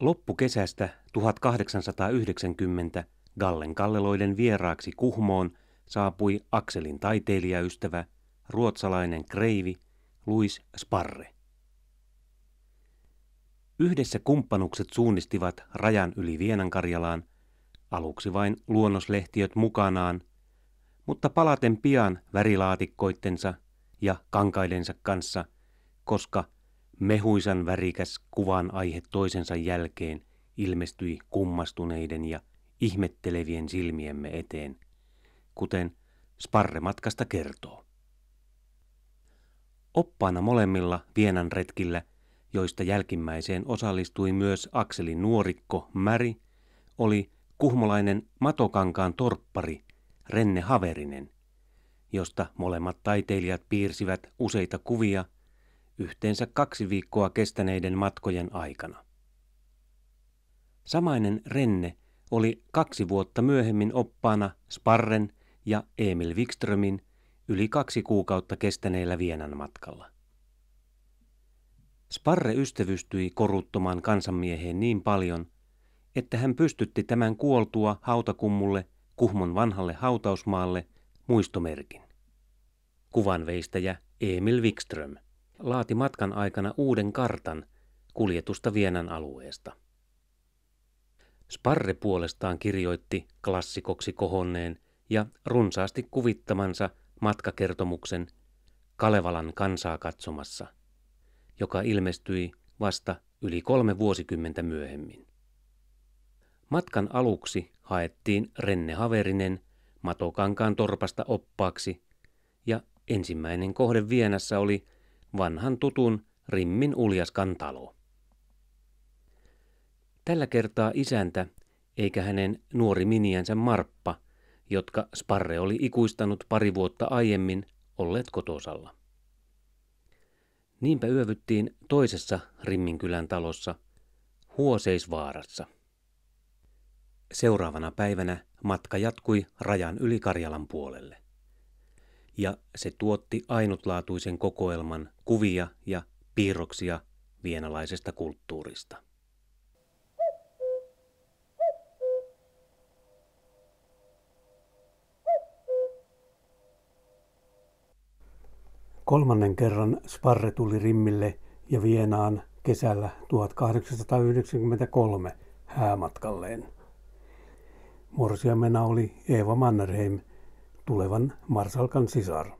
Loppukesästä 1890 Gallen Kalleloiden vieraaksi Kuhmoon saapui Akselin taiteilijaystävä, ruotsalainen kreivi Luis Sparre. Yhdessä kumppanukset suunnistivat rajan yli Vienankarjalaan, aluksi vain luonnoslehtiöt mukanaan, mutta palaten pian värilaatikkoittensa ja kankaidensa kanssa, koska – Mehuisan värikäs kuvan aihe toisensa jälkeen ilmestyi kummastuneiden ja ihmettelevien silmiemme eteen, kuten sparrematkasta kertoo. Oppaana molemmilla Vienan retkillä, joista jälkimmäiseen osallistui myös Akseli Nuorikko Märi, oli kuhmolainen Matokankaan torppari Renne Haverinen, josta molemmat taiteilijat piirsivät useita kuvia – yhteensä kaksi viikkoa kestäneiden matkojen aikana. Samainen Renne oli kaksi vuotta myöhemmin oppaana Sparren ja Emil Wikströmin yli kaksi kuukautta kestäneellä Vienan matkalla. Sparre ystävystyi koruttomaan kansanmieheen niin paljon, että hän pystytti tämän kuoltua hautakummulle Kuhmon vanhalle hautausmaalle muistomerkin. Kuvanveistäjä Emil Wikström laati matkan aikana uuden kartan kuljetusta Vienan alueesta. Sparre puolestaan kirjoitti klassikoksi kohonneen ja runsaasti kuvittamansa matkakertomuksen Kalevalan kansaa katsomassa, joka ilmestyi vasta yli kolme vuosikymmentä myöhemmin. Matkan aluksi haettiin Renne Haverinen Matokankaan torpasta oppaaksi, ja ensimmäinen kohde Vienassa oli vanhan tutun Rimmin Uljaskan talo. Tällä kertaa isäntä, eikä hänen nuori miniänsä Marppa, jotka Sparre oli ikuistanut pari vuotta aiemmin, olleet kotosalla. Niinpä yövyttiin toisessa Rimminkylän talossa, Huoseisvaarassa. Seuraavana päivänä matka jatkui rajan yli Karjalan puolelle ja se tuotti ainutlaatuisen kokoelman kuvia ja piirroksia vienalaisesta kulttuurista. Kolmannen kerran Sparre tuli Rimmille ja Vienaan kesällä 1893 häämatkalleen. Morsiamena oli Eeva Mannerheim – tulevan marsalkan sisar.